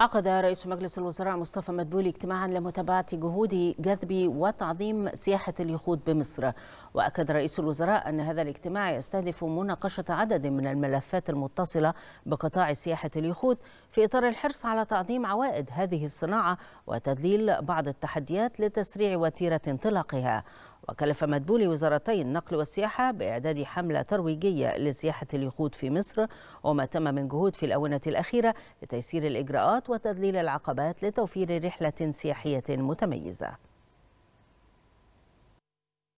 عقد رئيس مجلس الوزراء مصطفى مدبولي اجتماعا لمتابعة جهود جذب وتعظيم سياحة اليخوت بمصر وأكد رئيس الوزراء أن هذا الاجتماع يستهدف مناقشة عدد من الملفات المتصلة بقطاع سياحة اليخوت في إطار الحرص على تعظيم عوائد هذه الصناعة وتذليل بعض التحديات لتسريع وتيرة انطلاقها وكلف مدبولي وزارتي النقل والسياحة بإعداد حملة ترويجية لسياحة اليخوت في مصر وما تم من جهود في الأونة الأخيرة لتيسير الإجراءات وتذليل العقبات لتوفير رحلة سياحية متميزة